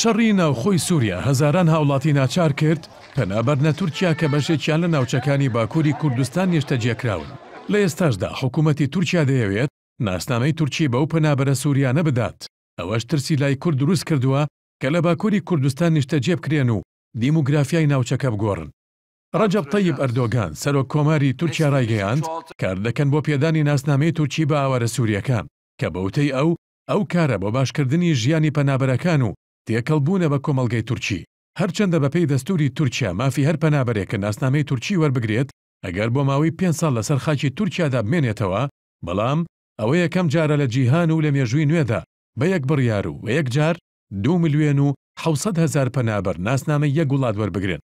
شەڕی ناوخۆی سووریا هەزاران هاوڵاتی ناچار کرد پەنابەر نە تورکیا کە بەشێکیان لە ناوچەکانی باکووری کوردستان نیشتە جێکراون لە ئێستاشدا حکوومەتی تورکیا دەیەوێت ناسنامەی تورکی بەو پەنابەرە سووریانە بدات ئەوەش ترسی لای کورد دروست کردووە کە لە باکووری کوردستان نیشتە جێبکرێن و دیموگرافیای ناوچەکە بگۆڕن ڕەجب تەیب ئەردۆگان سەرۆک کۆماری تورکیا ڕایگەیاند کار دەکەن بۆ پێدانی ناسنامەی تورکی بە ئاوارە سووریەکان کە بەوتەی ئەو ئەو کارە بۆ باشکردنی ژیانی پەنابەرەکان و تێکەڵ بوونە بە کۆمەلگەی تورکی هەرچەندە بەپی دەستوری تورکیا مافی هەر پەنابەرێکە ناسنامەی تورکی وەربگرێت ئەگەر بۆ ماوەی پێ ساڵ لەسەر خاکی تورکیادا بمێنێتەوە بەڵام ئەوە یەکەم جارە لە جیهان و لە مێژووی نوێدا بە یەک بڕیار و یەک جار دو ملیێن و 600 هزار پەنابەر ناسنامە یەک وڵات وەربگرێن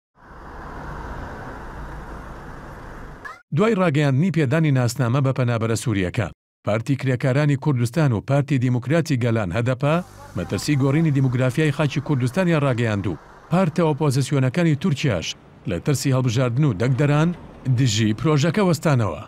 دوای ڕاگەیاندنی پێدانی ناسنامە بە پەنابەرە سووریەکان پارتی کرێکارانی کوردستان و پارتی دیموکراتی گەلان هەدەپا مەترسی گۆڕینی دیموگرافیای خاچی کوردستانی ڕاگەیاندوو پارتە ئۆپۆزیسیۆنەکانی تورکیاش لە ترسی هەڵبژاردن و دەکدەران دژی پرۆژەکە وەستانەوە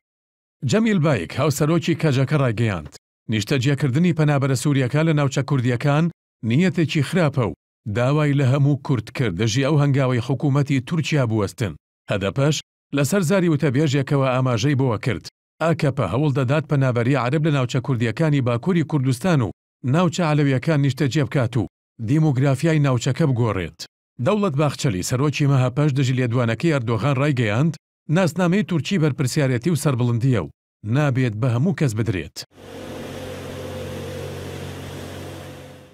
جەمیل بایک هاوسەرۆکی کەژەکە ڕاگەیاند نیشتەجیەکردنی پەنابەرە سووریەکە لە ناوچە کوردیەکان نیەتێکی خراپە و داوای لە هەموو کورد کرد دەژی ئەو هەنگاوی حکوومەتی تورکیا بوەستن هەدەپەش لەسەر زاری وتەبێژێکەوە ئاماژەی بۆوە کرد ئاکەپە هەوڵ دەدات پەنابەری عرب لە ناوچە کوردیەکانی باکووری کوردستان و ناوچە علەویەکان نیشتە جێبکات و دیموگرافیای ناوچەکە بگۆڕێت دەوڵەت باخچەلی سەرۆکی مەهاپەش دژی لێدوانەکەی ئەردۆغان ڕایگەیاند ناسنامەی تورکی بەرپرسیارەتی و سربڵندیە و نابێت بە هەموو کەس بدرێت.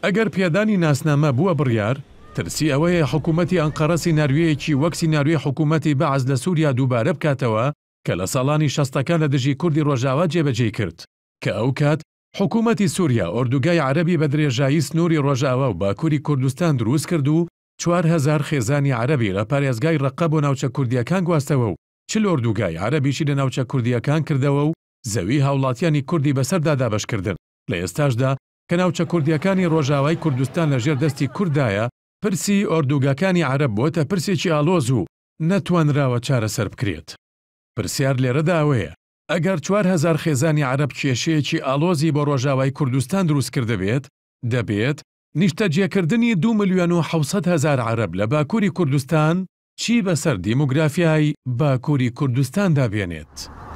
ئەگەر پێدانی ناسنامە بووە بڕیار، ترسی ئەوەیە حکوومەتتی ئەنقەرەسی نارویەکی وەکسی ناروی حکوومەتتی بەعز لە سووریا دووبارە بکاتەوە کە لە ساڵانی شەستەکان لە دژی کوردی ڕۆژاوا جێبەجێ کرد کە ئەو کات حکوومەتی سووریا ئۆردوگای عەربی بە درێژایی سنووری ڕۆژاوا و باکووری کوردستان دروست کرد و 4هزار خێزانی عەربی لە پارێزگای ڕقە بۆ ناوچە کوردیەکان گواستەوە و چل ئۆردوگای عەربیشی لە ناوچە کوردیەکان کردەوە و زەوی هاوڵاتیانی کوردی بەسەردا دابشکردن لە ئێستاشدا کە ناوچە کوردیەکانی ڕۆژاوای کوردستان لەژێر دەستی کوردایە پرسی ئۆردوگاکانی عەرب بۆتە پرسێکی ئالۆز و نەتوانراوە چارەسەر بکرێت. پرسیار لێرەداوەیە ئەگەر 4هزار خێزانی عرب کێشەیەکی ئالۆزی بە ڕۆژاوای کوردستان دروستکرد بێت دەبێت نیشتە جێکردنی دو میلیۆن و هزار عرب لە باکووری کوردستان چی بەسەر دیموگرافیای باکووری کوردستان دابێنێت.